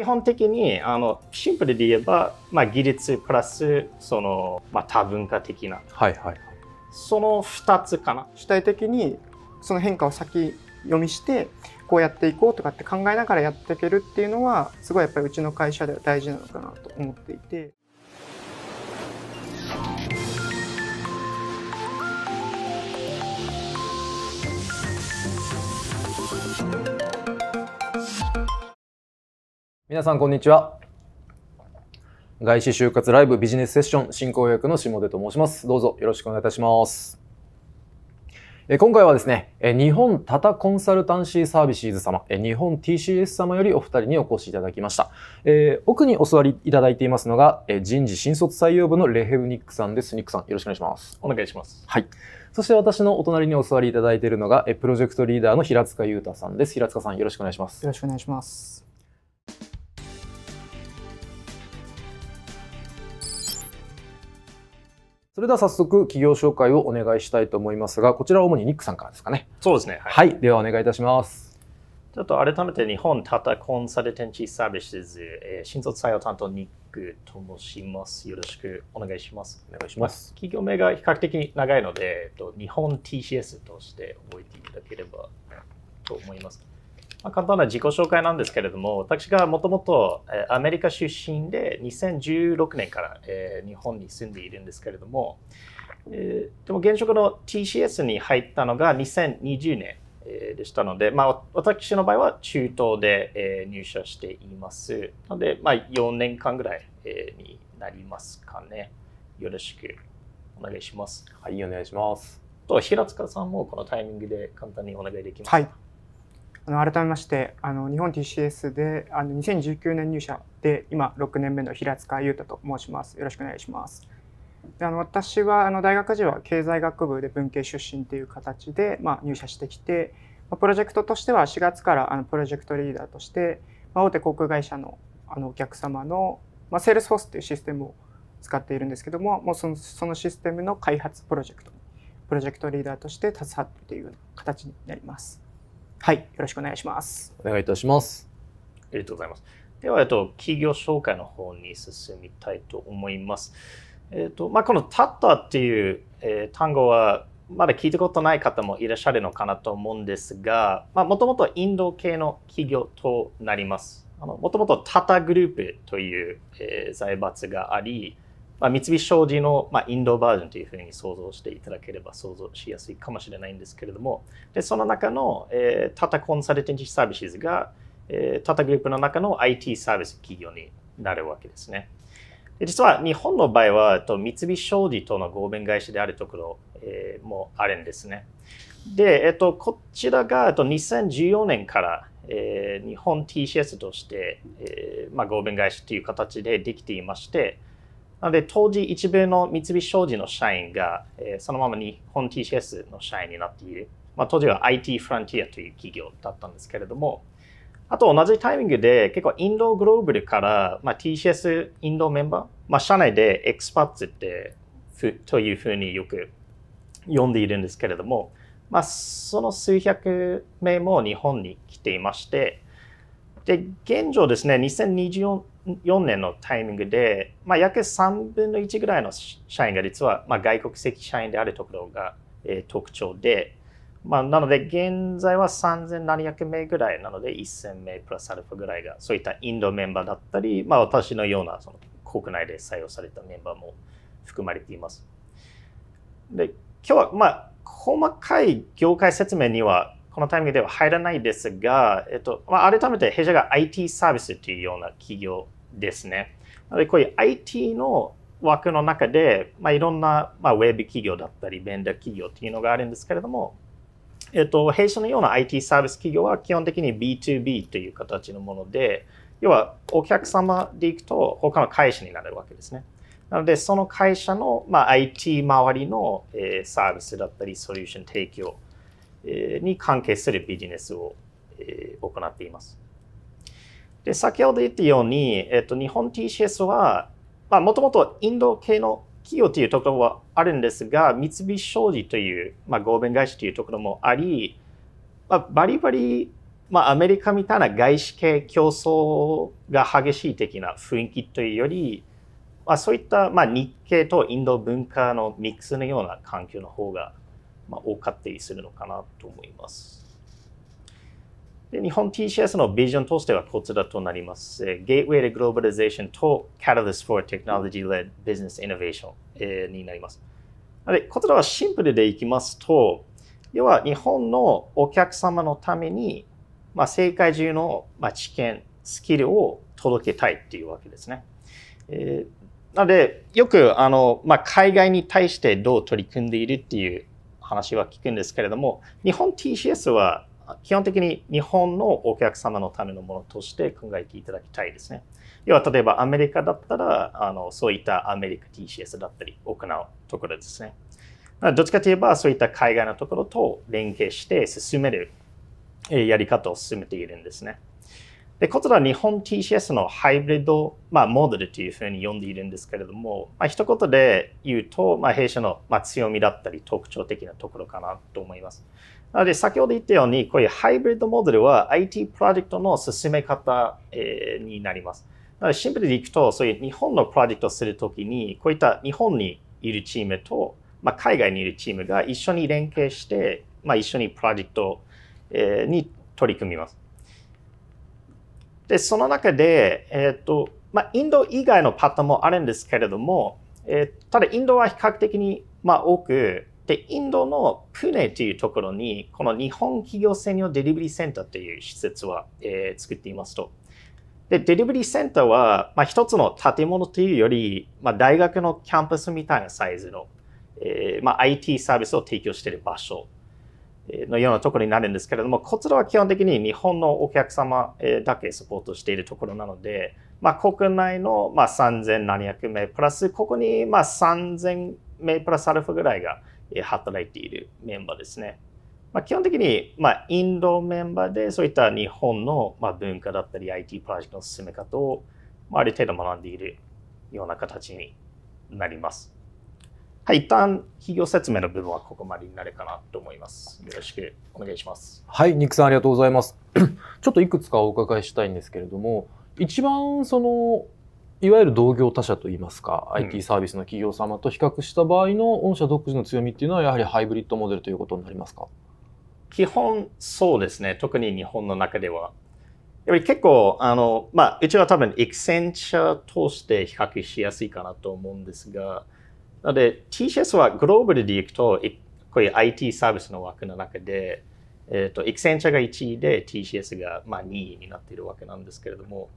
基本的にあのシンプルで言えば、まあ、技術プラスその、まあ、多文化的な、はいはい、その2つかな主体的にその変化を先読みしてこうやっていこうとかって考えながらやっていけるっていうのはすごいやっぱりうちの会社では大事なのかなと思っていて。皆さんこんにちは外資就活ライブビジネスセッション進行役の下出と申しますどうぞよろしくお願いいたします今回はですね、日本タタコンサルタンシーサービスーズ様、日本 TCS 様よりお二人にお越しいただきました。えー、奥にお座りいただいていますのが、人事新卒採用部のレヘブニックさんです。ニックさん、よろしくお願いします。お願いします。はい。そして私のお隣にお座りいただいているのが、プロジェクトリーダーの平塚裕太さんです。平塚さん、よろしくお願いします。よろしくお願いします。それでは早速企業紹介をお願いしたいと思いますが、こちらは主にニックさんからですかね。そうですね。はい、はい、ではお願いいたします。ちょっと改めて日本タタコンサルテンチサービスズ、えー、新卒採用担当ニックと申します。よろしくお願いします。お願いします。企業名が比較的長いので、えっと、日本 TCS として覚えていただければと思います。まあ、簡単な自己紹介なんですけれども私がもともとアメリカ出身で2016年から、え日本に住んでいるんですけれども、えでも現職の TCS に入ったのが2020年でしたので、まあ、私の場合は中東で、え入社しています。なので、まあ、4年間ぐらい、えになりますかね。よろしくお願いします。はい、お願いします。と、平塚さんもこのタイミングで簡単にお願いできますか。はいあの改めましてあの日本 TCS であの2019年入社で今6年目の平塚裕太と申します。よろしくお願いします。であの私はあの大学時は経済学部で文系出身という形で、まあ、入社してきて、まあ、プロジェクトとしては4月からあのプロジェクトリーダーとして、まあ、大手航空会社のあのお客様の、まあ、セールスフォースというシステムを使っているんですけどももうそのそのシステムの開発プロジェクトプロジェクトリーダーとして携わっているうような形になります。はい、よろしくお願いします。お願いいたします。ありがとうございます。では、えっと、企業紹介の方に進みたいと思います。えっと、まあ、このタッタっていう、えー、単語は、まだ聞いたことない方もいらっしゃるのかなと思うんですが、もともとインド系の企業となります。もともとタタグループという、えー、財閥があり、まあ、三菱商事の、まあ、インドバージョンというふうに想像していただければ想像しやすいかもしれないんですけれども、でその中の、えー、タタコンサルテントサービスが、えー、タタグループの中の IT サービス企業になるわけですね。で実は日本の場合は、と三菱商事との合弁会社であるところ、えー、もあるんですね。で、えっ、ー、と、こちらが、えっと、2014年から、えー、日本 TCS として、えーまあ、合弁会社という形でできていまして、なので、当時、一部の三菱商事の社員が、えー、そのまま日本 TCS の社員になっている。まあ、当時は IT フランティアという企業だったんですけれども、あと同じタイミングで結構インドグローブルから、まあ、TCS インドメンバー、まあ、社内でエクスパッツってふというふうによく呼んでいるんですけれども、まあ、その数百名も日本に来ていまして、で現状ですね2024 4年のタイミングで、まあ、約3分の1ぐらいの社員が実は、まあ、外国籍社員であるところが、えー、特徴で、まあ、なので現在は3700名ぐらいなので1000名プラスアルファぐらいがそういったインドメンバーだったり、まあ、私のようなその国内で採用されたメンバーも含まれています。で今日はまあ細かい業界説明にはこのタイミングでは入らないですが、えっとまあ、改めて弊社が IT サービスというような企業ですね。なのでこういう IT の枠の中で、まあ、いろんな、まあ、ウェブ企業だったり、ベンダー企業っていうのがあるんですけれども、えっと、弊社のような IT サービス企業は基本的に B2B という形のもので、要はお客様でいくと他の会社になるわけですね。なので、その会社の、まあ、IT 周りの、えー、サービスだったり、ソリューション提供に関係するビジネスを行っています。で、先ほど言ったように、えっと、日本 TCS は、まあ、もともとインド系の企業というところはあるんですが、三菱商事という、まあ、合弁会社というところもあり、まあ、バリバリ、まあ、アメリカみたいな外資系競争が激しい的な雰囲気というより、まあ、そういった、まあ、日系とインド文化のミックスのような環境の方がまあ、多かったりするのかなと思います。で日本 TCS のビジョンとしてはこちらとなります。Gateway to Globalization と Catalyst for Technology-led Business Innovation、になります。あこちらはシンプルでいきますと、要は日本のお客様のために、まあ、世界中の、知見、スキルを届けたいっていうわけですね。えー、なので、よくあの、まあ、海外に対してどう取り組んでいるっていう話は聞くんですけれども、日本 TCS は基本的に日本のお客様のためのものとして考えていただきたいですね。要は例えばアメリカだったらあのそういったアメリカ TCS だったり行うところですね。どっちかといえばそういった海外のところと連携して進めるやり方を進めているんですね。で、こちら日本 TCS のハイブリッド、まあ、モデルというふうに呼んでいるんですけれども、まあ、一言で言うと、まあ、弊社の、まあ、強みだったり特徴的なところかなと思います。なので、先ほど言ったように、こういうハイブリッドモデルは IT プロジェクトの進め方、えー、になります。なので、シンプルでいくと、そういう日本のプロジェクトをするときに、こういった日本にいるチームと、まあ、海外にいるチームが一緒に連携して、まあ、一緒にプロジェクト、えー、に取り組みます。で、その中で、えっ、ー、と、まあ、インド以外のパターンもあるんですけれども、えー、ただインドは比較的に、まあ、多く、で、インドのプネというところに、この日本企業専用デリバリーセンターという施設は、えー、作っていますと。で、デリバリーセンターは、まあ、一つの建物というより、まあ、大学のキャンパスみたいなサイズの、えーまあ、IT サービスを提供している場所のようなところになるんですけれども、こちらは基本的に日本のお客様だけサポートしているところなので、まあ、国内のまあ3700名プラス、ここにまあ3000名プラスアルファぐらいが働いているメンバーですね。まあ、基本的にまあインドメンバーでそういった日本のまあ文化だったり IT プロジェクトの進め方をまあある程度学んでいるような形になります。はい、一旦企業説明の部分はここまでになるかなと思います。よろしくお願いします。はい、ニクさんありがとうございます。ちょっといくつかお伺いしたいんですけれども、一番そのいわゆる同業他社といいますか、うん、IT サービスの企業様と比較した場合の御社独自の強みっていうのはやはりハイブリッドモデルということになりますか基本そうですね特に日本の中ではやっぱり結構あの、まあ、うちは多分エクセンチャー通して比較しやすいかなと思うんですがなので TCS はグローバルでいくと、こういう IT サービスの枠の中で、えっ、ー、と、エクセンチャが1位で TCS がまあ2位になっているわけなんですけれども、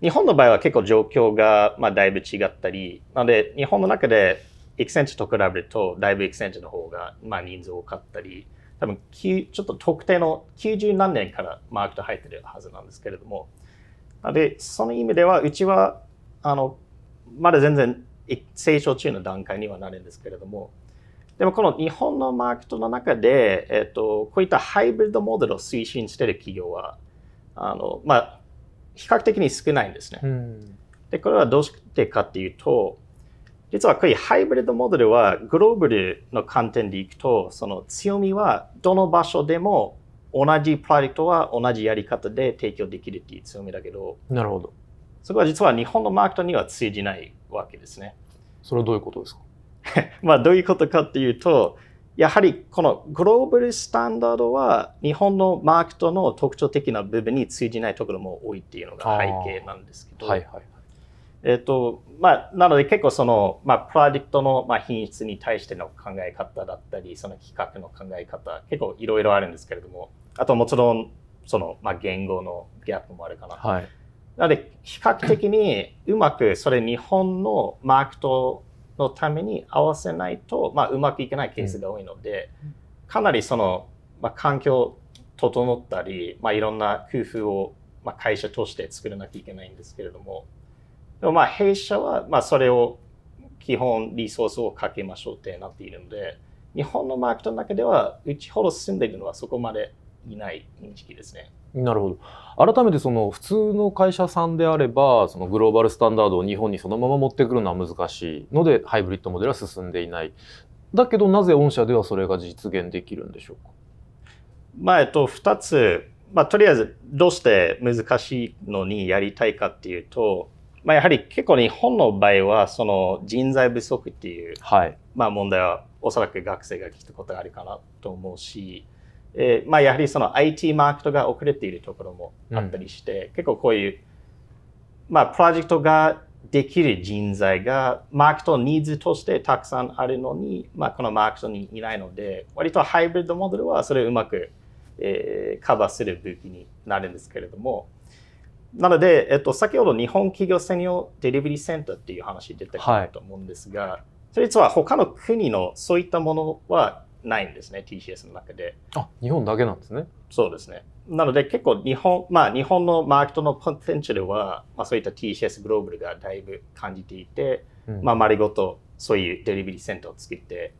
日本の場合は結構状況がまあだいぶ違ったり、なので日本の中でエクセンチャと比べると、だいぶエクセンチャの方がまあ人数多かったり、多分ちょっと特定の90何年からマークと入ってるはずなんですけれども、でその意味ではうちはあのまだ全然成長中の段階にはなるんですけれども、でもこの日本のマーケットの中で、えっと、こういったハイブリッドモデルを推進している企業は、あのまあ、比較的に少ないんですね。うん、で、これはどうしてかっていうと、実はこういうハイブリッドモデルはグローバルの観点でいくと、その強みはどの場所でも同じプロェクトは同じやり方で提供できるっていう強みだけど、なるほど。そこは実は日本のマーケットには通じないわけですね。それはどういうことですか まあどういうことかっていうと、やはりこのグローバルスタンダードは日本のマーケットの特徴的な部分に通じないところも多いっていうのが背景なんですけど、えーとまあ、なので結構その、まあ、プロジェクトの、まあ、品質に対しての考え方だったりその企画の考え方結構いろいろあるんですけれどもあともちろんその、まあ、言語のギャップもあるかな、はいなので、比較的にうまくそれ日本のマークとのために合わせないと、まあ、うまくいけないケースが多いので、かなりその、まあ、環境整ったり、まあ、いろんな工夫を、まあ、会社として作らなきゃいけないんですけれども、でもまあ弊社はまあそれを基本リソースをかけましょうってなっているので、日本のマークの中ではうちほど進んでいるのはそこまでいない認識ですね。なるほど改めてその普通の会社さんであればそのグローバルスタンダードを日本にそのまま持ってくるのは難しいのでハイブリッドモデルは進んでいないだけどなぜ御社ではそれが実現できるんでしょうか、まあえっと、2つ、まあ、とりあえずどうして難しいのにやりたいかっていうと、まあ、やはり結構日本の場合はその人材不足っていう、はいまあ、問題はおそらく学生が聞いたことがあるかなと思うし。えー、まあ、やはりその IT マーケットが遅れているところもあったりして、うん、結構こういう、まあ、プロジェクトができる人材がマーケットニーズとしてたくさんあるのに、まあ、このマーケットにいないので割とハイブリッドモデルはそれをうまく、えー、カバーする武器になるんですけれどもなので、えっと、先ほど日本企業専用デリバリーセンターっていう話出てくると思うんですが、はい、それ実は他の国のそういったものはないんですね TCS の中であ日本だけなんですねそうですねなので結構日本まあ日本のマーケットのポテンシャルは、まあ、そういった TCS グローバルがだいぶ感じていて、うん、まあ丸ごとそういうデリバリーセンターを作って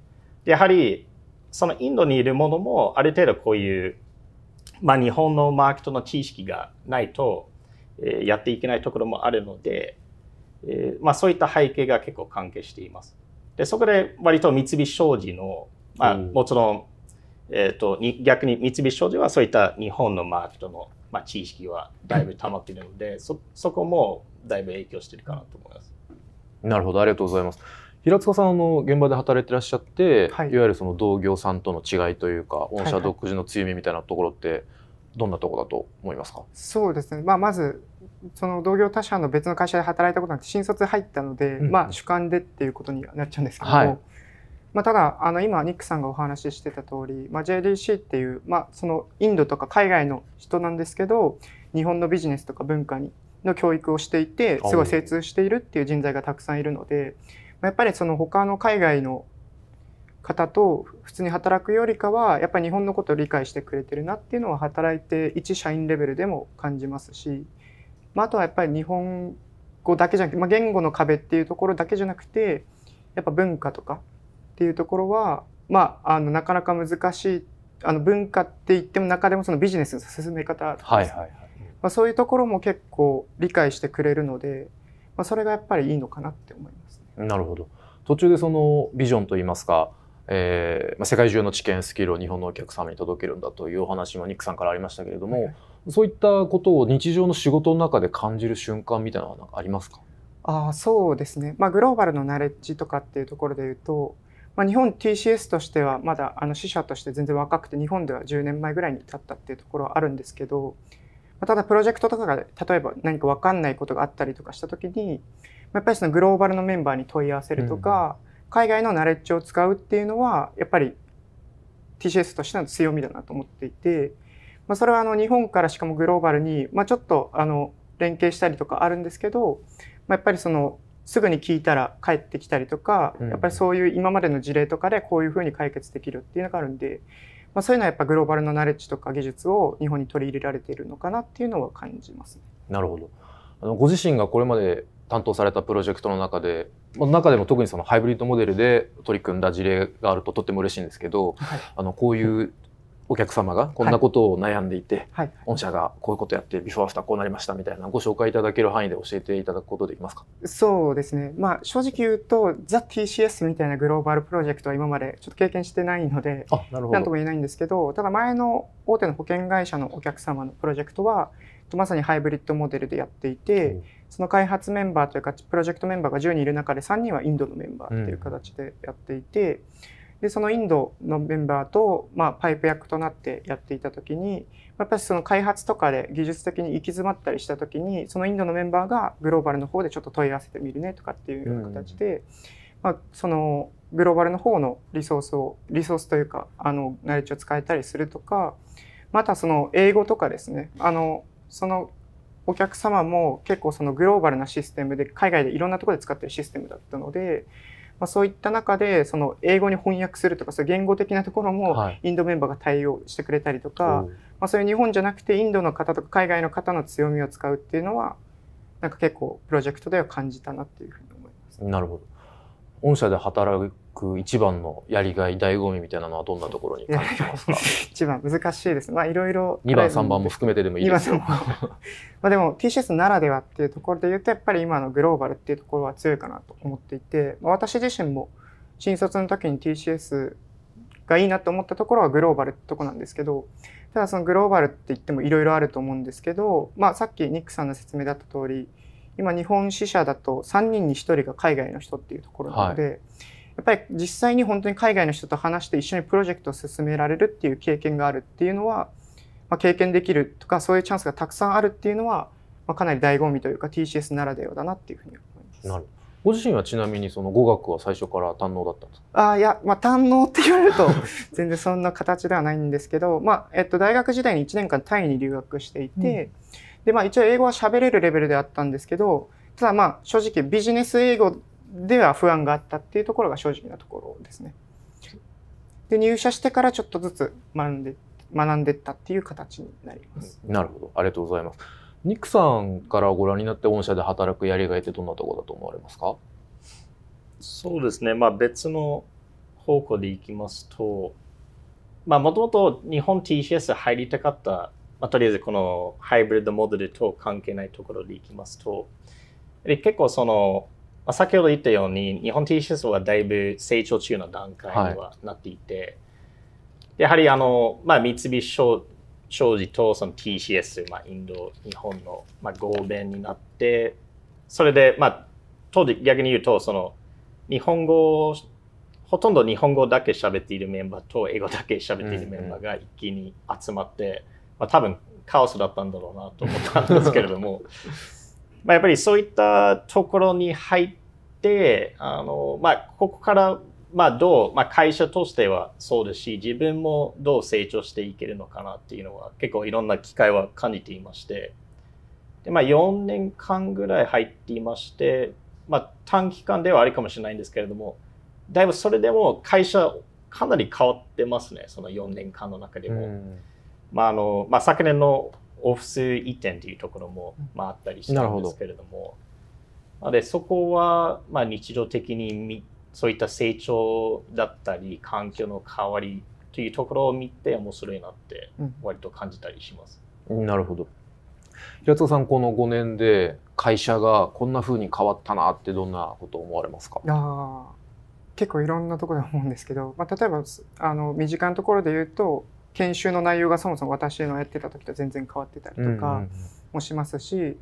やはりそのインドにいるものもある程度こういうまあ日本のマーケットの知識がないと、えー、やっていけないところもあるので、えー、まあそういった背景が結構関係しています。でそこで割と三菱商事のまあ、もちろん、えーと、と逆に三菱商事はそういった日本のマーケットの、まあ、知識はだいぶ溜まっているのでそそこもだいぶ影響しているかなと思います。なるほどありがとうございます。平塚さんの現場で働いていらっしゃって、はい、いわゆるその同業さんとの違いというか御社独自の強みみたいなところって、どんなとこだと思いますかそうですね、まあ、まずその同業他社の別の会社で働いたことなんて新卒入ったので、うん、まあ、主観でっていうことになっちゃうんですけども、はい、まあ、ただあの今ニックさんがお話ししてた通り、まあ、JDC っていう、まあ、そのインドとか海外の人なんですけど日本のビジネスとか文化にの教育をしていてすごい精通しているっていう人材がたくさんいるので、まあ、やっぱりその他の海外の方と普通に働くよりかはやっぱり日本のことを理解してくれてるなっていうのは働いて一社員レベルでも感じますし、まあ、あとはやっぱり日本語だけじゃなくて、まあ、言語の壁っていうところだけじゃなくてやっぱ文化とかっていうところは、まあ、あのなかなか難しいあの文化って言っても中でもそのビジネスの進め方とか、ね、はいはい、まあ、そういうところも結構理解してくれるので、まあ、それがやっぱりいいのかなって思います、ね、なるほど途中でそのビジョンといいますか、えーまあ、世界中の知見スキルを日本のお客様に届けるんだというお話もニックさんからありましたけれども、はい、そういったことを日常の仕事の中で感じる瞬間みたいなのはありますかあそうですね、まあ、グローバルのナレッジとかっていうところで言うとまあ、日本 TCS としてはまだあの支社として全然若くて日本では10年前ぐらいに経ったっていうところはあるんですけど、まあ、ただプロジェクトとかが例えば何か分かんないことがあったりとかした時に、まあ、やっぱりそのグローバルのメンバーに問い合わせるとか、うん、海外のナレッジを使うっていうのはやっぱり TCS としての強みだなと思っていて、まあ、それはあの日本からしかもグローバルに、まあ、ちょっとあの連携したりとかあるんですけど、まあ、やっぱりそのすぐに聞いたら帰ってきたりとか、やっぱりそういう今までの事例とかでこういうふうに解決できるっていうのがあるんで、まあ、そういうのはやっぱグローバルのナレッジとか技術を日本に取り入れられているのかなっていうのは感じます、ね、なるほどあのご自身がこれまで担当されたプロジェクトの中で、まあ、中でも特にそのハイブリッドモデルで取り組んだ事例があるととっても嬉しいんですけど、はい、あのこういうお客様がこんなことを悩んでいて、はい、御社がこういうことやってビフォーアフターこうなりましたみたいなご紹介いただける範囲で教えていただくことできますかそうですね、まあ、正直言うと TheTCS みたいなグローバルプロジェクトは今までちょっと経験してないのでなんとも言えないんですけどただ前の大手の保険会社のお客様のプロジェクトはまさにハイブリッドモデルでやっていて、うん、その開発メンバーというかプロジェクトメンバーが10人いる中で3人はインドのメンバーっていう形でやっていて。うんでそのインドのメンバーと、まあ、パイプ役となってやっていた時にやっぱりその開発とかで技術的に行き詰まったりした時にそのインドのメンバーがグローバルの方でちょっと問い合わせてみるねとかっていうような形で、うん、まあ、そのグローバルの方のリソースをリソースというかあのナレッジを使えたりするとかまたその英語とかですねあのそのお客様も結構そのグローバルなシステムで海外でいろんなところで使ってるシステムだったのでまあ、そういった中でその英語に翻訳するとかそ言語的なところもインドメンバーが対応してくれたりとか、はい、まあ、そういう日本じゃなくてインドの方とか海外の方の強みを使うっていうのはなんか結構プロジェクトでは感じたなっていうふうに思います。なるほど御社で働く一番のやりがい、醍醐味みたいなのはどんなところに感じますか 一番難しいです。まあいろいろ。2番、3番も含めてでもいいですよ。まあでも TCS ならではっていうところで言うと、やっぱり今のグローバルっていうところは強いかなと思っていて、まあ、私自身も新卒の時に TCS がいいなと思ったところはグローバルってとこなんですけど、ただそのグローバルって言ってもいろいろあると思うんですけど、まあさっきニックさんの説明だった通り、今日本支社だと3人に1人が海外の人っていうところなので、はいやっぱり実際に本当に海外の人と話して一緒にプロジェクトを進められるっていう経験があるっていうのは、まあ、経験できるとかそういうチャンスがたくさんあるっていうのは、まあ、かなり醍醐味というか TCS ならではだなっていうふうに思います。なるご自身はちなみにその語学は最初から堪能だったんですかあいや、まあ、堪能って言われると 全然そんな形ではないんですけど、まあえっと、大学時代に1年間タイに留学していて、うん、でまあ、一応英語は喋れるレベルであったんですけどただまあ正直ビジネス英語では不安があったっていうところが正直なところですね。で入社してからちょっとずつ学んで学んでったっていう形になります。なるほどありがとうございます。ニックさんからご覧になって御社で働くやりがいってどんなところだと思われますかそうですね、まあ、別の方向でいきますとまあもともと日本 TCS 入りたかった、まあ、とりあえずこのハイブリッドモデルと関係ないところでいきますと結構そのまあ、先ほど言ったように日本 T シャツはだいぶ成長中の段階にはなっていて、はい、やはりあの、まあ、三菱商事とその TCS、まあ、インド日本の、まあ、合弁になってそれで、まあ、当時逆に言うとその日本語ほとんど日本語だけ喋っているメンバーと英語だけ喋っているメンバーが一気に集まって、うんうん、まあ、多分カオスだったんだろうなと思ったんですけれども まあ、やっぱりそういったところに入ってあの、まあ、ここからまあどう、まあ、会社としてはそうですし自分もどう成長していけるのかなっていうのは結構いろんな機会は感じていましてで、まあ、4年間ぐらい入っていまして、まあ、短期間ではありかもしれないんですけれどもだいぶそれでも会社かなり変わってますねその4年間の中でも。まああのまあ、昨年のオフィス移転というところも、まあ、あったりしたんですけれどもなでそこは、まあ、日常的にそういった成長だったり環境の変わりというところを見て面白いなって割と感じたりします。うん、なるほど平塚さんこの5年で会社がこんなふうに変わったなってどんなこと思われますかあ結構いろんなところで思うんですけど、まあ、例えばあの身近なところで言うと研修の内容がそもそも私のやってた時と全然変わってたりとかもしますし、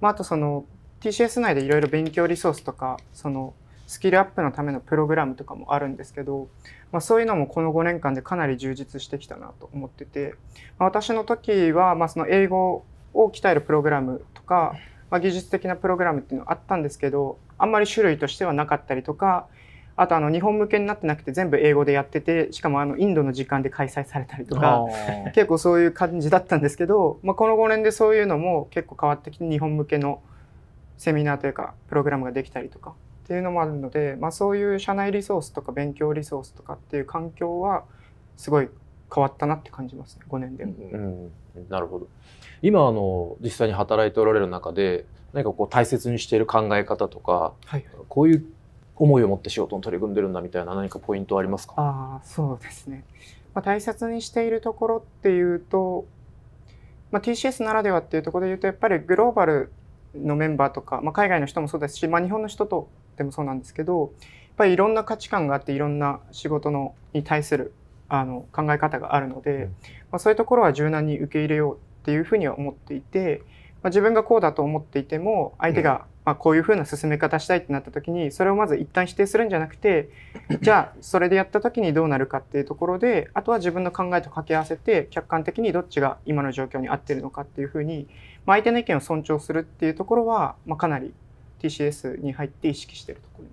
まあ、あとその TCS 内でいろいろ勉強リソースとかそのスキルアップのためのプログラムとかもあるんですけど、まあ、そういうのもこの5年間でかなり充実してきたなと思ってて、まあ、私の時はまあその英語を鍛えるプログラムとか、まあ、技術的なプログラムっていうのはあったんですけどあんまり種類としてはなかったりとかあとあの日本向けになってなくて全部英語でやっててしかもあのインドの時間で開催されたりとか結構そういう感じだったんですけど、まあ、この5年でそういうのも結構変わってきて日本向けのセミナーというかプログラムができたりとかっていうのもあるので、まあ、そういう社内リソースとか勉強リソースとかっていう環境はすごい変わったなって感じますね5年でも、うんうん、なるほど今あの実際に働いておられる中で何かこう大切にしている考え方とか、はい、こういう思いを持って仕事に取り組んでるんだみたいな何かポイントありますかあそうですね、まあ、大切にしているところっていうと、まあ、TCS ならではっていうところで言うとやっぱりグローバルのメンバーとか、まあ、海外の人もそうですし、まあ、日本の人とでもそうなんですけどやっぱりいろんな価値観があっていろんな仕事のに対するあの考え方があるので、まあ、そういうところは柔軟に受け入れようっていうふうには思っていて、まあ、自分がこうだと思っていても相手がまあ、こういうふうな進め方したいってなった時にそれをまず一旦否定するんじゃなくて じゃあそれでやった時にどうなるかっていうところであとは自分の考えと掛け合わせて客観的にどっちが今の状況に合ってるのかっていうふうに、まあ、相手の意見を尊重するっていうところは、まあ、かなり TCS に入って意識してるところに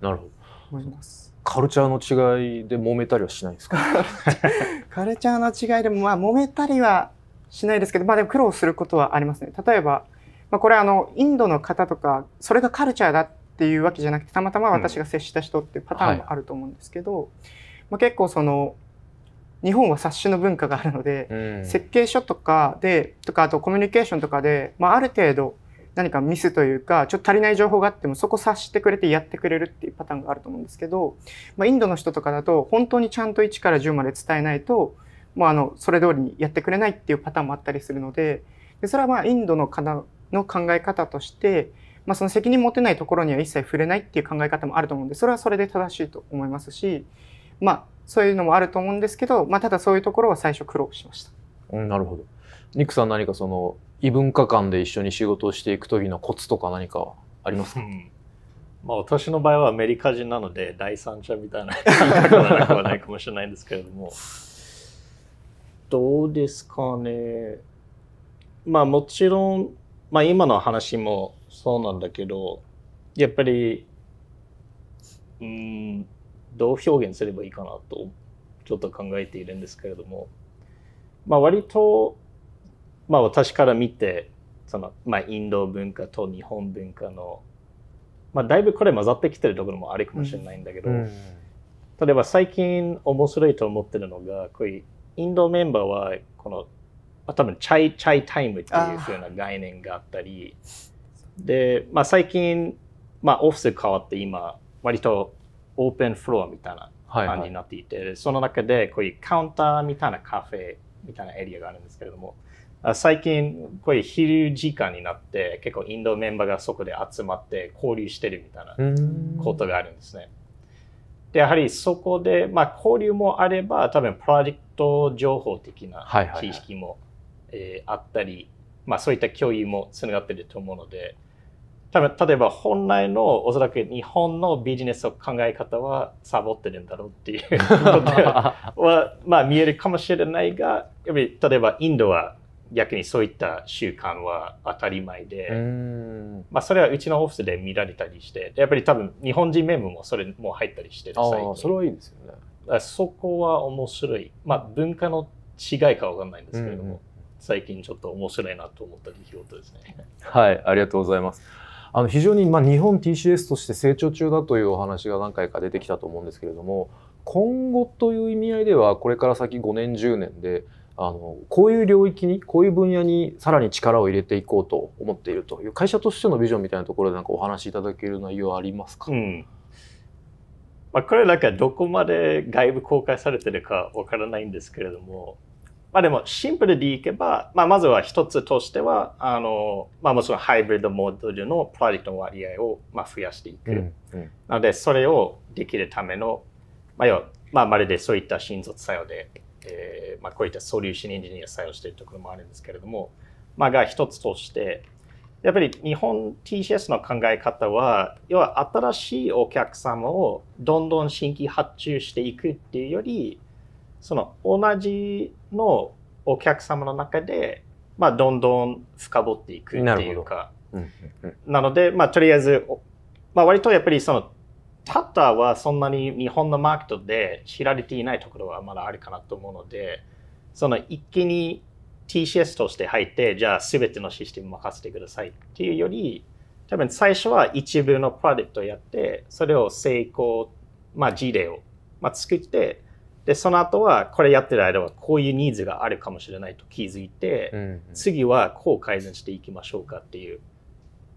なるかなと思います。カルチャーの違いで揉めたりはしないですか カルチャーの違いでもまあ揉めたりはしないですけど、まあ、でも苦労することはありますね。例えばまあ、これはあのインドの方とかそれがカルチャーだっていうわけじゃなくてたまたま私が接した人っていうパターンもあると思うんですけど、うんはい、まあ、結構その日本は冊子の文化があるので、うん、設計書とかでとかあとコミュニケーションとかで、まあ、ある程度何かミスというかちょっと足りない情報があってもそこ察してくれてやってくれるっていうパターンがあると思うんですけど、まあ、インドの人とかだと本当にちゃんと1から10まで伝えないともうあのそれ通りにやってくれないっていうパターンもあったりするのででそれはまあインドの方の考え方として、まあ、その責任持てないところには一切触れないっていう考え方もあると思うんでそれはそれで正しいと思いますし、まあ、そういうのもあると思うんですけど、まあ、ただそういうところは最初苦労しました。うん、なるほどニックさん何かその異文化間で一緒に仕事をしていく時のコツとか何かありますか、うんまあ、私の場合はアメリカ人なので第三者みたいな感覚はなはないかもしれないんですけれどもどうですかねまあもちろんまあ今の話もそうなんだけどやっぱりうんどう表現すればいいかなとちょっと考えているんですけれども、まあ、割と、まあ、私から見てその、まあ、インド文化と日本文化の、まあ、だいぶこれ混ざってきてるところもあるかもしれないんだけど、うん、例えば最近面白いと思ってるのがこういうインドメンバーはこの多分チャイチャイタイムっていうふうな概念があったりで、まあ、最近、まあ、オフィス変わって今割とオープンフロアみたいな感じになっていて、はいはい、その中でこういうカウンターみたいなカフェみたいなエリアがあるんですけれども最近こういう昼時間になって結構インドメンバーがそこで集まって交流してるみたいなことがあるんですね。でやはりそこで、まあ、交流もあれば多分プロジェクト情報的な知識もえー、あったり、まあ、そういった共有もつながっていると思うので多分例えば本来のおそらく日本のビジネスの考え方はサボってるんだろうっていうことは まあ見えるかもしれないがやっぱり例えばインドは逆にそういった習慣は当たり前で、まあ、それはうちのオフィスで見られたりしてやっぱり多分日本人メンバーもそれも入ったりしてる最それはいいですよねそこは面白い、まあ、文化の違いかわかんないんですけれども、うんうん最近ちょっと面白いなと思った出来事ですね。はい、ありがとうございます。あの非常にまあ日本 TCS として成長中だというお話が何回か出てきたと思うんですけれども今後という意味合いではこれから先5年10年であのこういう領域にこういう分野にさらに力を入れていこうと思っているという会社としてのビジョンみたいなところでなんかお話しいただける内容ありますか、うんまあ、これなんかどこまで外部公開されてるかわからないんですけれどもまあでもシンプルでいけば、まあまずは一つとしては、あの、まあもちろんハイブリッドモデルのプロジェクトの割合をまあ増やしていく。うんうん、なので、それをできるための、まあ要まあまるでそういった新卒作用で、えー、まあこういったソリューションエンジニア作用しているところもあるんですけれども、まあが一つとして、やっぱり日本 TCS の考え方は、要は新しいお客様をどんどん新規発注していくっていうより、その同じのお客様の中で、まあ、どんどん深掘っていくっていうか。な,、うんうん、なので、まあ、とりあえず、まあ、割とやっぱりその、タッターはそんなに日本のマーケットで知られていないところはまだあるかなと思うので、その一気に TCS として入って、じゃあ全てのシステム任せてくださいっていうより、多分最初は一部のプロェクトをやって、それを成功、まあ事例を、まあ、作って、でその後はこれやってる間はこういうニーズがあるかもしれないと気づいて、うんうん、次はこう改善していきましょうかっていう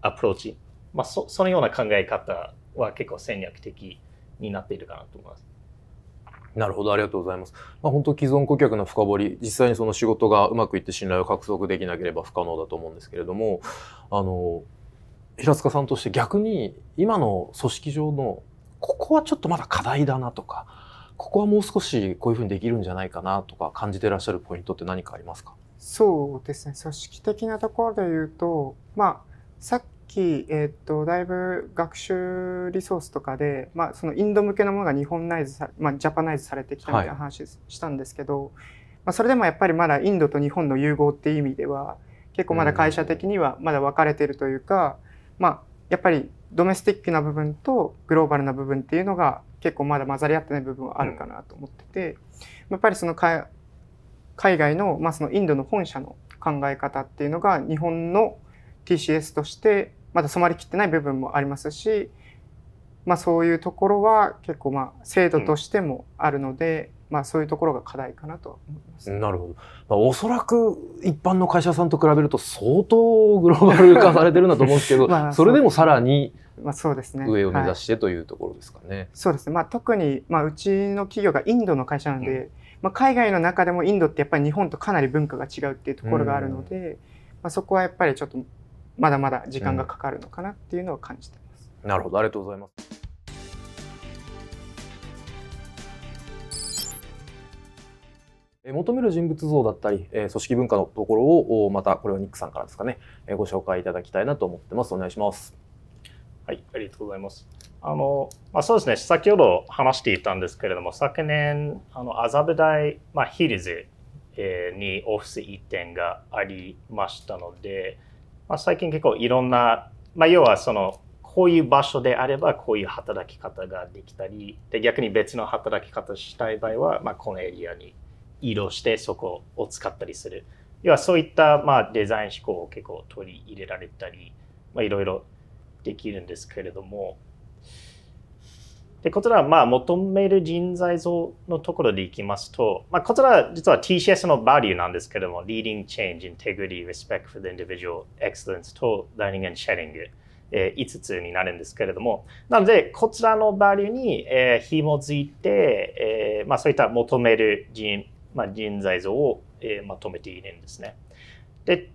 アプローチ、まあ、そそのような考え方は結構戦略的になっているかなと思います。なるほど、ありがとうございます。まあ、本当既存顧客の深掘り、実際にその仕事がうまくいって信頼を獲得できなければ不可能だと思うんですけれども、あの、平塚さんとして逆に今の組織上のここはちょっとまだ課題だなとか、ここはもう少しこういうふうにできるんじゃないかなとか感じてらっしゃるポイントって何かありますかそうですね組織的なところで言うと、まあ、さっき、えっ、ー、とだいぶ学習リソースとかで、まあ、そのインド向けのものが日本ナイズさ、まあ、ジャパナイズされてきたみたいな話したんですけど、はい、まあ、それでもやっぱりまだインドと日本の融合っていう意味では結構まだ会社的にはまだ分かれてるというか、まあ、やっぱりドメスティックな部分とグローバルな部分っていうのが結構まだ混ざり合ってない部分はあるかなと思ってて、やっぱりその海外の,、まあそのインドの本社の考え方っていうのが日本の TCS としてまだ染まりきってない部分もありますし、まあ、そういうところは結構まあ制度としてもあるので、うん、まあ、そういうところが課題かなと思います。なるほど、まあ、おそらく一般の会社さんと比べると相当グローバル化されてるんだと思うんですけど、まあ、それでもさらにまあ、そうですね上を目指してというところですかね。はい、そうですね、まあ、特に、まあ、うちの企業がインドの会社なので、うん、まあ、海外の中でもインドってやっぱり日本とかなり文化が違うっていうところがあるので、うん、まあ、そこはやっぱりちょっとまだまだ時間がかかるのかなっていうのを感じてます。うん、なるほどありがとうございます。求める人物像だったり、え組織文化のところをまたこれはニックさんからですかね、えご紹介いただきたいなと思ってますお願いしますはい、ありがとうございます。あのまあ、そうですね、先ほど話していたんですけれども、昨年、あの麻布台、まあ、ヒルズにオフィス移転がありましたので、まあ、最近結構いろんな、まあ、要はそのこういう場所であればこういう働き方ができたりで逆に別の働き方したい場合は、まあ、このエリアに移動してそこを使ったりする要はそういったまあデザイン思考を結構取り入れられたり、まあ、いろいろできるんですけれどもでこちらはまあ求める人材像のところでいきますと、まあ、こちらは実は TCS のバリューなんですけれども Leading Change, Integrity, Respect for the Individual, Excellence と Learning and Sharing えー、5つになるんですけれども、なので、こちらのバリューに、えー、紐づいて、えー、まあ、そういった求める人,、まあ、人材像を、えー、まとめているんですね。で、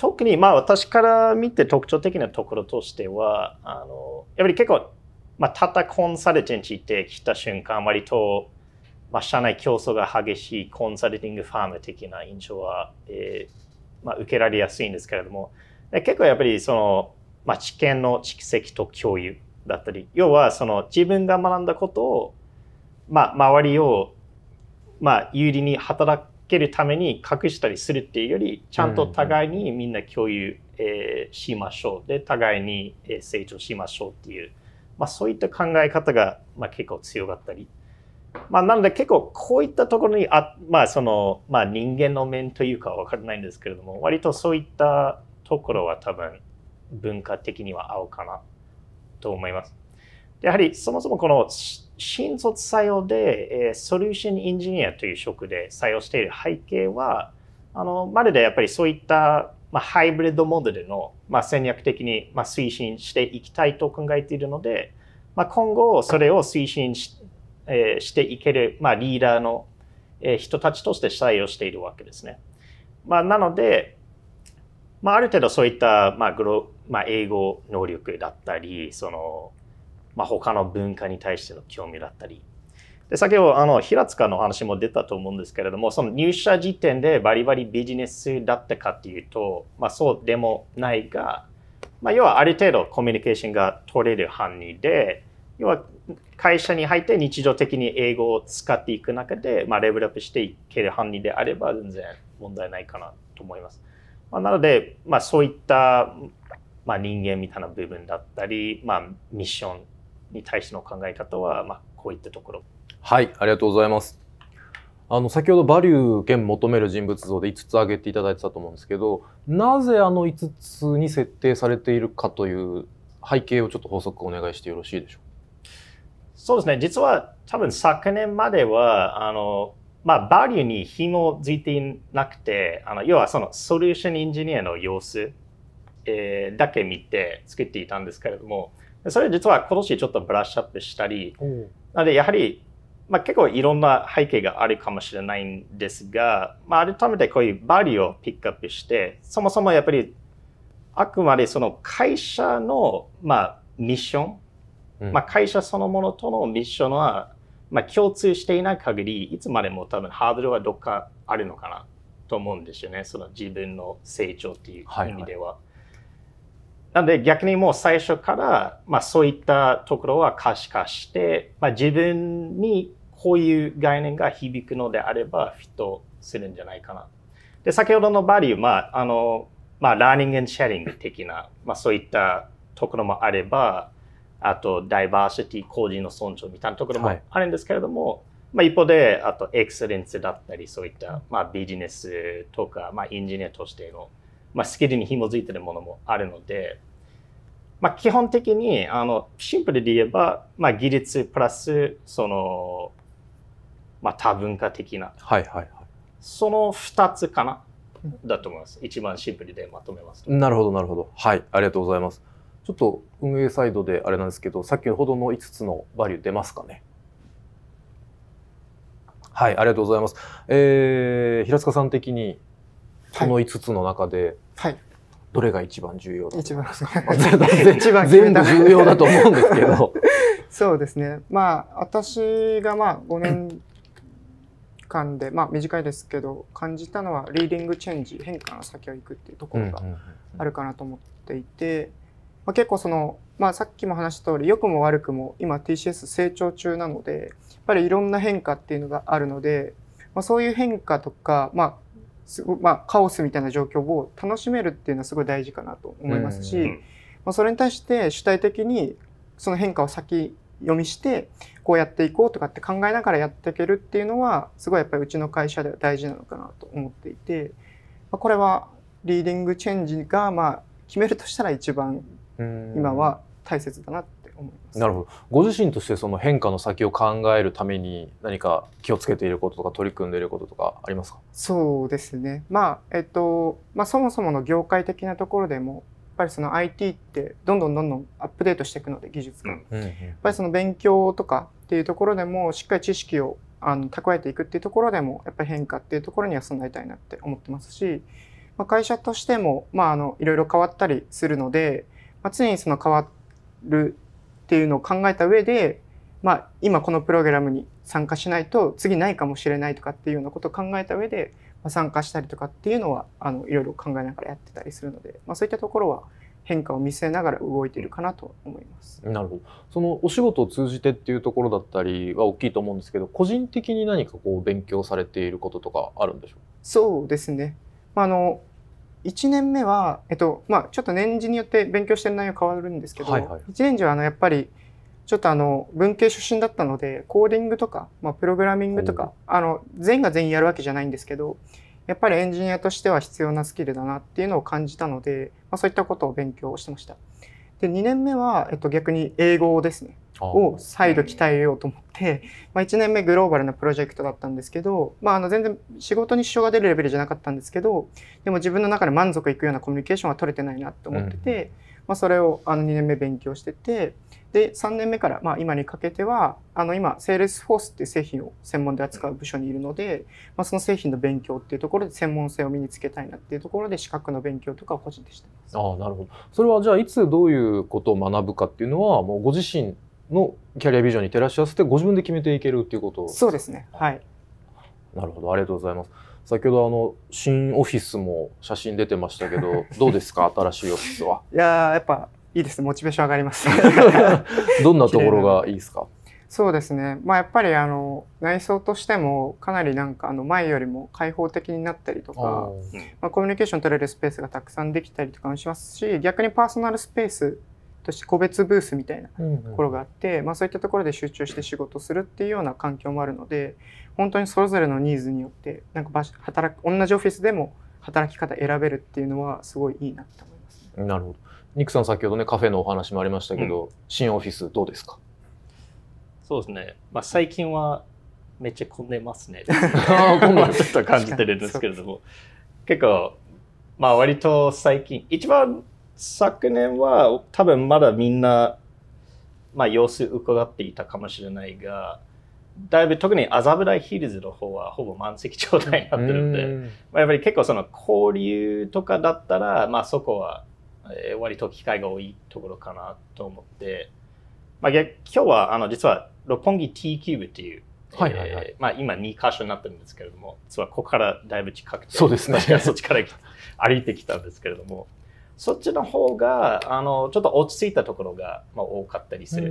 特にまあ私から見て特徴的なところとしてはあのやっぱり結構、まあ、ただコンサルティングって来た瞬間割と、まあ、社内競争が激しいコンサルティングファーム的な印象は、えーまあ、受けられやすいんですけれども結構やっぱりその、まあ、知見の蓄積と共有だったり要はその自分が学んだことを、まあ、周りを、まあ、有利に働くけるために隠したりするっていうよりちゃんと互いにみんな共有、えー、しましょうで互いに成長しましょうっていう、まあ、そういった考え方が、まあ、結構強かったり、まあ、なので結構こういったところにあ、まあそのまあ、人間の面というか分からないんですけれども割とそういったところは多分文化的には合うかなと思います。やはりそもそもこの新卒採用で、えー、ソリューションエンジニアという職で採用している背景は、あの、まるでやっぱりそういった、まあ、ハイブリッドモデルの、まあ、戦略的に、まあ、推進していきたいと考えているので、まあ、今後それを推進し,、えー、していける、まあ、リーダーの、え人たちとして採用しているわけですね。まあ、なので、まあ、ある程度そういった、まあグロまあ、英語能力だったりそのまあ、他の文化に対しての興味だったりで先ほどあの平塚の話も出たと思うんですけれどもその入社時点でバリバリビジネスだったかっていうと、まあ、そうでもないが、まあ、要はある程度コミュニケーションが取れる範囲で要は会社に入って日常的に英語を使っていく中で、まあ、レベルアップしていける範囲であれば全然問題ないかなと思います。まあ、なので、まあ、そういった、まあ、人間みたいな部分だったり、まあ、ミッションに対しての考え方は、まあ、こういったところ。はいありがとうございますあの先ほどバリュー兼求める人物像で5つ挙げていただいてたと思うんですけどなぜあの5つに設定されているかという背景をちょっと補足お願いしてよろしいでしょうかそうですね実は多分昨年まではあの、まあ、バリューに紐付いていなくてあの要はそのソリューションエンジニアの様子、えー、だけ見て作っていたんですけれどもそれ実は今年ちょっとブラッシュアップしたり、なのでやはり、まあ、結構いろんな背景があるかもしれないんですが、まあ、改めてこういうバリューをピックアップして、そもそもやっぱりあくまでその会社の、まあ、ミッション、うん、まあ、会社そのものとのミッションは、まあ、共通していない限り、いつまでも多分ハードルはどっかあるのかなと思うんですよね。その自分の成長っていう意味では。はいはいなので逆にもう最初から、まあ、そういったところは可視化して、まあ、自分にこういう概念が響くのであればフィットするんじゃないかな。で先ほどのバリュー、まああのまあ、ラーニングシェアリング的な、まあ、そういったところもあればあとダイバーシティ個人の尊重みたいなところもあるんですけれども、はいまあ、一方で、あとエクセレンスだったり、そういった、まあ、ビジネスとか、まあ、エンジニアとしての、まあ、スキルに紐づいてるものもあるので、まあ、基本的にあのシンプルで言えば、まあ、技術プラスその、まあ、多文化的な、はいはいはい、その2つかなだと思います一番シンプルでまとめますなるほどなるほどはいありがとうございますちょっと運営サイドであれなんですけどさっきほどの5つのバリュー出ますかねはい、ありがとうございます。えー、平塚さん的にこの5つの中で、はい、どれが一番重要だ一番一番 全部重要だと思うんですけど そうですねまあ私がまあ5年間でまあ短いですけど感じたのはリーディングチェンジ変化の先を行くっていうところがあるかなと思っていて、まあ、結構その、まあ、さっきも話した通り良くも悪くも今 TCS 成長中なのでやっぱりいろんな変化っていうのがあるので、まあ、そういう変化とか、まあ、すごまあ、カオスみたいな状況を楽しめるっていうのはすごい大事かなと思いますし、まあ、それに対して主体的にその変化を先読みしてこうやっていこうとかって考えながらやっていけるっていうのはすごいやっぱりうちの会社では大事なのかなと思っていて、まあ、これはリーディングチェンジがまあ決めるとしたら一番今は大切だなって思います。なるほどご自身としてその変化の先を考えるために何か気をつけていることとか取り組んでいることとかありますかそうですね、まあえっとまあ、そもそもの業界的なところでもやっぱりその IT ってどんどんどんどんアップデートしていくので技術が、うん、やっぱりその勉強とかっていうところでもしっかり知識をあの蓄えていくっていうところでもやっぱり変化っていうところには備えたいなって思ってますし、まあ、会社としても、まあ、あのいろいろ変わったりするので、まあ、常にその変わるっていうのを考えた上で、まあ、今このプログラムに参加しないと次ないかもしれないとかっていうようなことを考えた上で、まあ、参加したりとかっていうのはあのいろいろ考えながらやってたりするので、まあ、そういったところは変化を見据えながら動いているかなと思います。なるほど。そのお仕事を通じてっていうところだったりは大きいと思うんですけど、個人的に何かこう勉強されていることとかあるんでしょうそうですね。まあ、あの1年目は、えっとまあ、ちょっと年次によって勉強してる内容変わるんですけど、はいはい、1年次はあのやっぱりちょっとあの文系出身だったのでコーディングとか、まあ、プログラミングとかあの全員が全員やるわけじゃないんですけどやっぱりエンジニアとしては必要なスキルだなっていうのを感じたので、まあ、そういったことを勉強してました。で2年目は、えっと、逆に英語ですね。を再度鍛えようと思って、まあ、1年目グローバルなプロジェクトだったんですけど、まあ、あの全然仕事に支障が出るレベルじゃなかったんですけどでも自分の中で満足いくようなコミュニケーションは取れてないなと思ってて、うん、まあ、それをあの2年目勉強しててで3年目から、まあ、今にかけてはあの今セールスフォースっていう製品を専門で扱う部署にいるので、まあ、その製品の勉強っていうところで専門性を身につけたいなっていうところで資格の勉強とかを個人でしてます。あなるほどそれはじゃあいつどういうことを学ぶかっていうのはもうご自身のキャリアビジョンに照らし合わせてご自分で決めていけるっていうことそうですねはいなるほどありがとうございます先ほどあの新オフィスも写真出てましたけど どうですか新しいオフィスはいややっぱいいですモチベーション上がります どんなところが いいですかそうですねまあやっぱりあの内装としてもかなりなんかあの前よりも開放的になったりとかまあ、コミュニケーション取れるスペースがたくさんできたりとかもしますし逆にパーソナルスペースとして個別ブースみたいなところがあって、うんうん、まあ、そういったところで集中して仕事するっていうような環境もあるので本当にそれぞれのニーズによってなんか働く同じオフィスでも働き方選べるっていうのはすごいいいなと思います、ね、なるほどニクさん先ほどねカフェのお話もありましたけど、うん、新オフィスどうですかそうですね、まあ、最近はめっちゃ混んでますね 混んでるちょっと感じてるんですけれども結構まあ割と最近一番昨年は多分まだみんな、まあ、様子伺っていたかもしれないがだいぶ特に麻布台ヒルズの方はほぼ満席状態になってるので、まあ、やっぱり結構その交流とかだったら、まあ、そこは、え割と機会が多いところかなと思って、まあ、今日はあの実は六本木 T キューブっていうはいはいはい、えー、まあ、今2箇所になってるんですけれども実はここからだいぶ近くてそうです、ね、そっちから歩いてきたんですけれどもそっちの方があのちょっと落ち着いたところが、まあ、多かったりする。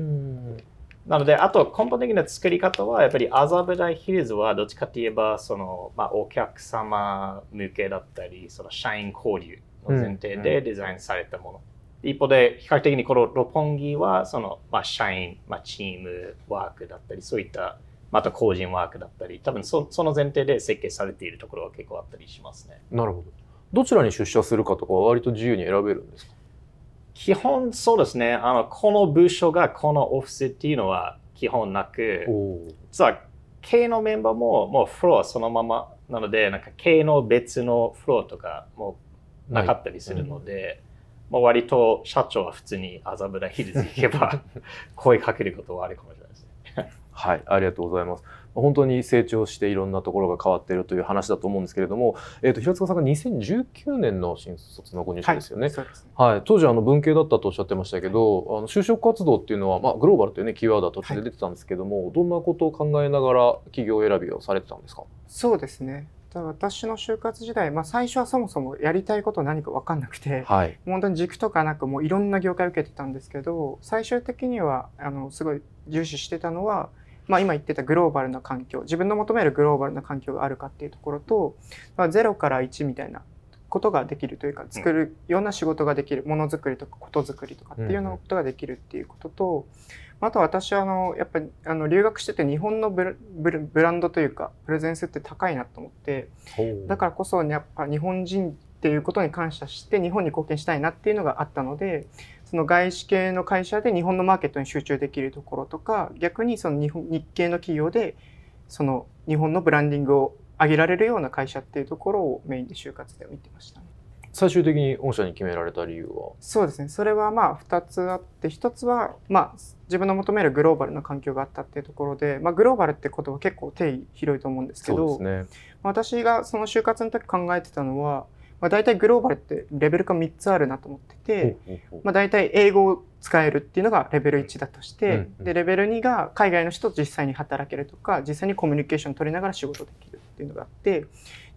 なので、あと根本的な作り方は、やっぱり麻布台ヒルズはどっちかといえば、その、まあ、お客様向けだったり、その社員交流の前提でデザインされたもの。うん、一方で、比較的にこの六本木は、その、まあ、社員、まあ、チームワークだったり、そういった、また個人ワークだったり、多分そその前提で設計されているところは結構あったりしますね。なるほど。どちらに出社するかとかは割と自由に選べるんですか基本そうですねあのこの部署がこのオフィスっていうのは基本なく実は経営のメンバーももうフロアそのままなのでなんか経営の別のフロアとかもなかったりするので、うん、割と社長は普通に麻布台ヒルズ行けば 声かけることはあるかもしれないですね。はい、ありがとうございます。本当に成長していろんなところが変わっているという話だと思うんですけれども、えー、と平塚さんが2019年の新卒のご入社ですよね。はい、ねはい、当時あの文系だったとおっしゃってましたけど、はい、あの就職活動っていうのは、まあ、グローバルという、ね、キーワードは途中で出てたんですけども、はい、どんなことを考えながら企業選びをされてたんですかそうですね私の就活時代、まあ、最初はそもそもやりたいこと何か分かんなくて、はい、本当に軸とかなくもういろんな業界を受けてたんですけど最終的にはあのすごい重視してたのはまあ、今言ってたグローバルな環境自分の求めるグローバルな環境があるかっていうところと、まあ、0から1みたいなことができるというか作るような仕事ができるものづくりとかことづくりとかっていうようなことができるっていうことと、あと私はあのやっぱりあの留学してて日本のブランドというかプレゼンスって高いなと思ってだからこそやっぱ日本人っていうことに感謝して日本に貢献したいなっていうのがあったのでその外資系の会社で日本のマーケットに集中できるところとか逆にその日本日系の企業でその日本のブランディングを上げられるような会社っていうところをメインで就活で見てました、ね、最終的に御社に決められた理由はそうですねそれはまあ2つあって1つはまあ自分の求めるグローバルな環境があったっていうところで、まあ、グローバルってことは結構定義広いと思うんですけど、ね、私がその就活の時考えてたのはまあ、大体グローバルってレベルが3つあるなと思ってて、まあ、大体英語を使えるっていうのがレベル1だとして、でレベル2が海外の人と実際に働けるとか実際にコミュニケーション取りながら仕事できるっていうのがあって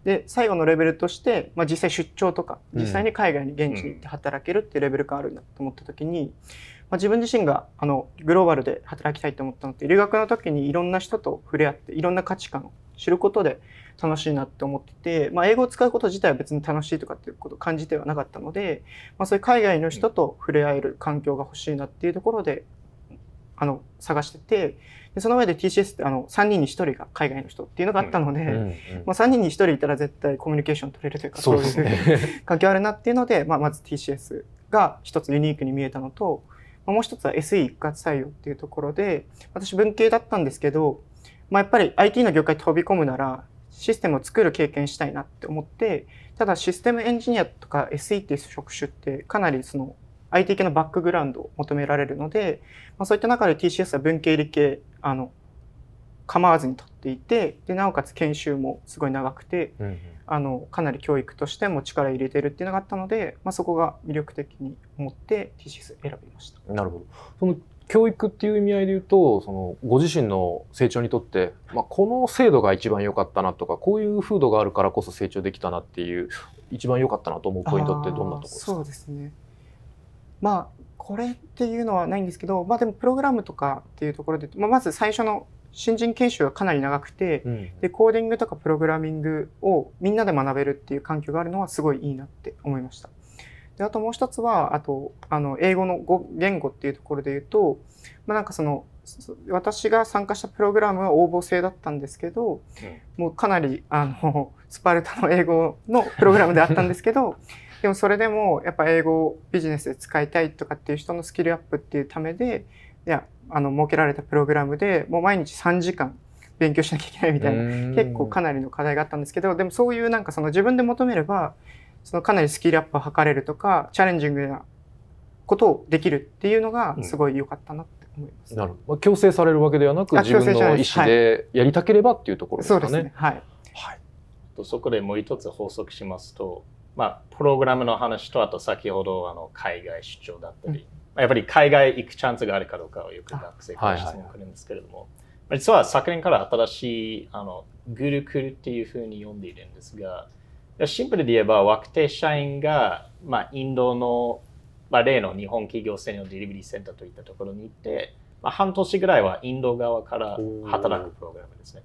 で最後のレベルとして、まあ、実際出張とか実際に海外に現地に行って働けるっていうレベルがあるんだと思った時に、まあ、自分自身があのグローバルで働きたいと思ったのって留学の時にいろんな人と触れ合っていろんな価値観を知ることで楽しいなって思ってて、まあ、英語を使うこと自体は別に楽しいとかっていうことを感じてはなかったので、まあ、そういう海外の人と触れ合える環境が欲しいなっていうところであの探しててでその上で TCS ってあの3人に1人が海外の人っていうのがあったので、うんうんうん、まあ、3人に1人いたら絶対コミュニケーション取れるというかそういう、ね、関係あるなっていうので、まあ、まず TCS が一つユニークに見えたのと、まあ、もう一つは SE 一括採用っていうところで私文系だったんですけど、まあ、やっぱり IT の業界飛び込むならシステムを作る経験したいなって思ってただシステムエンジニアとか SE っていう職種ってかなりその IT 系のバックグラウンドを求められるので、まあ、そういった中で TCS は文系理系あの構わずに取っていてでなおかつ研修もすごい長くて、うんあのかなり教育としても力入れてるっていうのがあったので、まあ、そこが魅力的に思って TCS 選びましたなるほどその教育っていう意味合いで言うとそのご自身の成長にとって、まあ、この制度が一番良かったなとかこういう風土があるからこそ成長できたなっていう一番良かったなと思うポイントってどんなところですかそうですねまあこれっていうのはないんですけど、まあ、でもプログラムとかっていうところで、まあ、まず最初の新人研修はかなり長くて、うん、でコーディングとかプログラミングをみんなで学べるっていう環境があるのはすごいいいなって思いました。であともう一つはあとあの英語の言語っていうところで言うと、まあ、なんかその私が参加したプログラムは応募制だったんですけど、うん、もうかなりあの スパルタの英語のプログラムであったんですけど でもそれでもやっぱ英語をビジネスで使いたいとかっていう人のスキルアップっていうためでいやあの設けられたプログラムでもう毎日3時間勉強しなきゃいけないみたいな結構かなりの課題があったんですけどでもそういうなんかその自分で求めればそのかなりスキルアップを図れるとか、チャレンジングなことをできるっていうのがすごい良かったなって思います。うん、なるほど。強制されるわけではなく、自分の意思でやりたければっていうところですかね。はい、はい。そこでもう一つ補足しますと、まあ、プログラムの話と、あと先ほどあの海外出張だったり、うんやっぱり海外行くチャンスがあるかどうかをよく学生から質問くるんですけれども、実は昨年から新しいあのグルクルっていうふうに読んでいるんですが、シンプルで言えば若手社員が、まあ、インドの、まあ、例の日本企業専用デリバリーセンターといったところに行って、まあ、半年ぐらいはインド側から働くプログラムですね。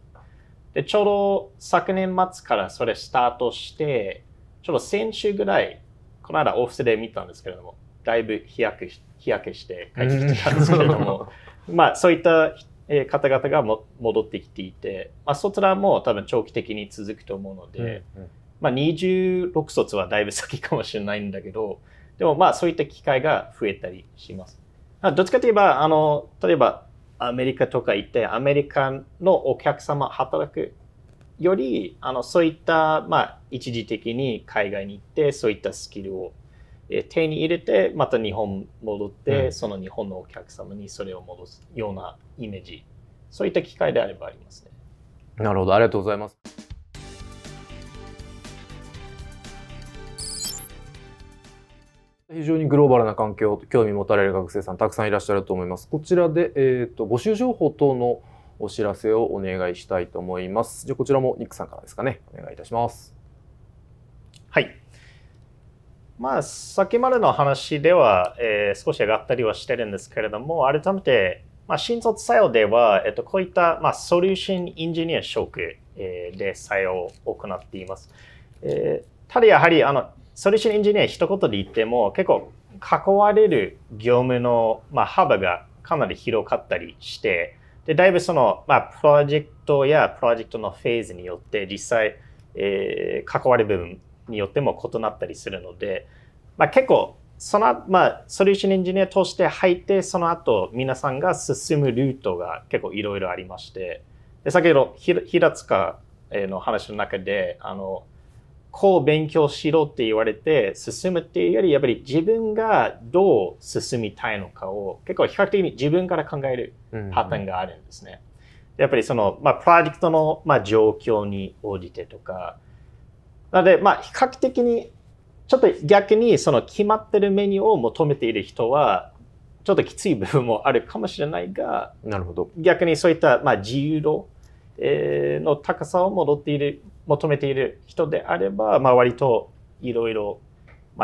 でちょうど昨年末からそれスタートしてちょうど先週ぐらいこの間オフィスで見たんですけれどもだいぶ飛躍日焼けして帰ってきたんですけれども まあそういった方々がも戻ってきていて、まあ、そちらも多分長期的に続くと思うので、うんうんまあ、26卒はだいぶ先かもしれないんだけど、でもまあそういった機会が増えたりします。どっちかといえば、あの、例えばアメリカとか行って、アメリカのお客様働くより、あの、そういった、まあ、一時的に海外に行って、そういったスキルを手に入れて、また日本戻って、うん、その日本のお客様にそれを戻すようなイメージ、そういった機会であればありますね。なるほど、ありがとうございます。非常にグローバルな環境、興味持たれる学生さんたくさんいらっしゃると思います。こちらで、えーと、募集情報等のお知らせをお願いしたいと思います。じゃこちらもニックさんからですかね。お願いいたします。はい。まあ、先までの話では、えー、少し上がったりはしてるんですけれども、改めて、まあ、新卒採用では、えっと、こういった、まあ、ソリューションエンジニア職、えで採用を行っています。えー、ただやはり、あの、ソリューションエンジニア一言で言っても結構囲われる業務の、まあ、幅がかなり広かったりしてでだいぶその、まあ、プロジェクトやプロジェクトのフェーズによって実際、えー、囲わる部分によっても異なったりするので、まあ、結構その、まあ、ソリューションエンジニアとして入ってその後皆さんが進むルートが結構いろいろありましてで先ほど平塚の話の中であのこう勉強しろって言われて進むっていうより、やっぱり自分がどう進みたいのかを結構比較的に自分から考えるパターンがあるんですね。やっぱりその、まあ、プロジェクトの、まあ、状況に応じてとか。なので、まあ、比較的に、ちょっと逆にその決まってるメニューを求めている人は、ちょっときつい部分もあるかもしれないが、なるほど逆にそういった、まあ、自由度、えー、の高さを戻っている求めている人であれば、まあ、割といろいろ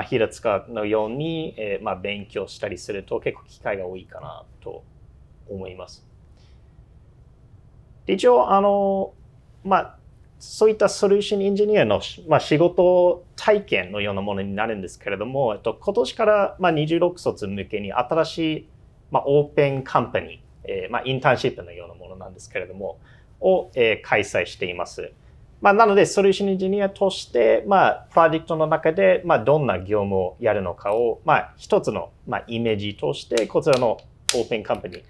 平塚のように、えー、まあ、勉強したりすると結構機会が多いかなと思います。一応あの、まあ、そういったソリューションエンジニアの、まあ、仕事体験のようなものになるんですけれども、えっと、今年から、まあ、26卒向けに新しい、まあ、オープンカンパニー、えーまあ、インターンシップのようなものなんですけれどもを、えー、開催しています。まあ、なので、ソリューションエンジニアとして、まあ、プロジェクトの中で、まあ、どんな業務をやるのかを、まあ、一つの、まあ、イメージとして、こちらのオープンカンパニー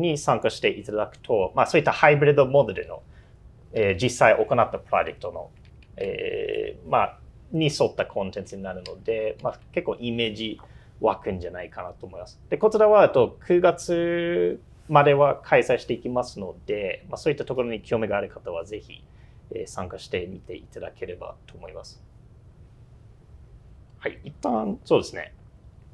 に参加していただくと、まあ、そういったハイブリッドモデルの、えー、実際行ったプロジェクトの、えー、まあ、に沿ったコンテンツになるので、まあ、結構イメージ湧くんじゃないかなと思います。で、こちらは、と、9月までは開催していきますので、まあ、そういったところに興味がある方は、ぜひ、参加してみていただければと思います。はい、一旦そうですね、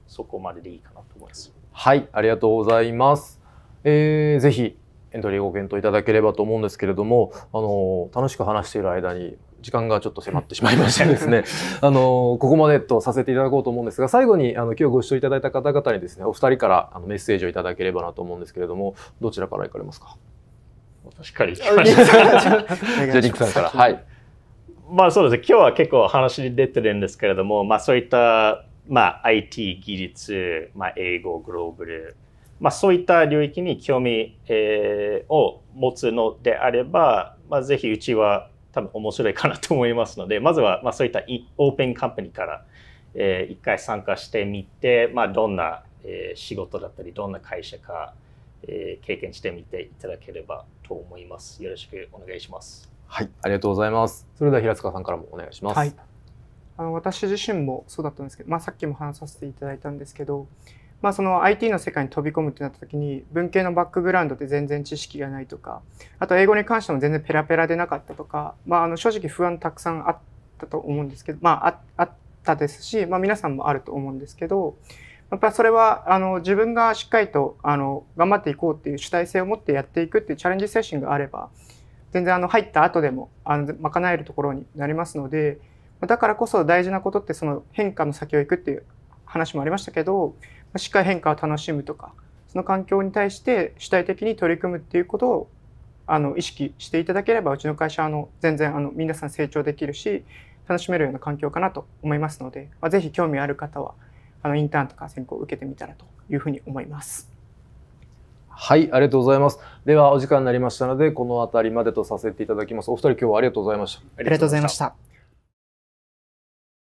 そこまででいいかなと思います。はい、ありがとうございます。えー、ぜひエントリーご検討いただければと思うんですけれども、あの楽しく話している間に時間がちょっと迫ってしまいましてですね、あのここまでとさせていただこうと思うんですが、最後にあの今日ご視聴いただいた方々にですね、お二人からあのメッセージをいただければなと思うんですけれども、どちらから行かれますか。しっかりきましあ、クさんから。はい。まあそうですね。今日は結構話に出てるんですけれども、まあそういった、まあ IT、技術、まあ英語、グローブル、まあそういった領域に興味、えー、を持つのであれば、まあぜひうちは多分面白いかなと思いますので、まずはまあそういったオープンカンパニーから、えー、一回参加してみて、まあどんな、えー、仕事だったり、どんな会社か、えー、経験してみていただければと思います。よろしくお願いします。はい、ありがとうございます。それでは平塚さんからもお願いします。はい、あの私自身もそうだったんですけど、まあ、さっきも話させていただいたんですけど、まあ、その IT の世界に飛び込むってなった時に文系のバックグラウンドで全然知識がないとかあと英語に関しても全然ペラペラでなかったとか、まあ、あの正直不安たくさんあったと思うんですけど、まあ、あったですし、まあ、皆さんもあると思うんですけど、やっぱりそれはあの自分がしっかりとあの頑張っていこうっていう主体性を持ってやっていくっていうチャレンジ精神があれば全然あの入った後でもあの賄えるところになりますのでだからこそ大事なことってその変化の先を行くっていう話もありましたけどしっかり変化を楽しむとかその環境に対して主体的に取り組むっていうことをあの意識していただければうちの会社の全然あの皆さん成長できるし楽しめるような環境かなと思いますので、まあ、ぜひ興味ある方はあのインターンとか選考を受けてみたらというふうに思います。はい、ありがとうございます。ではお時間になりましたので、この辺りまでとさせていただきます。お二人今日はありがとうございました。ありがとうございました。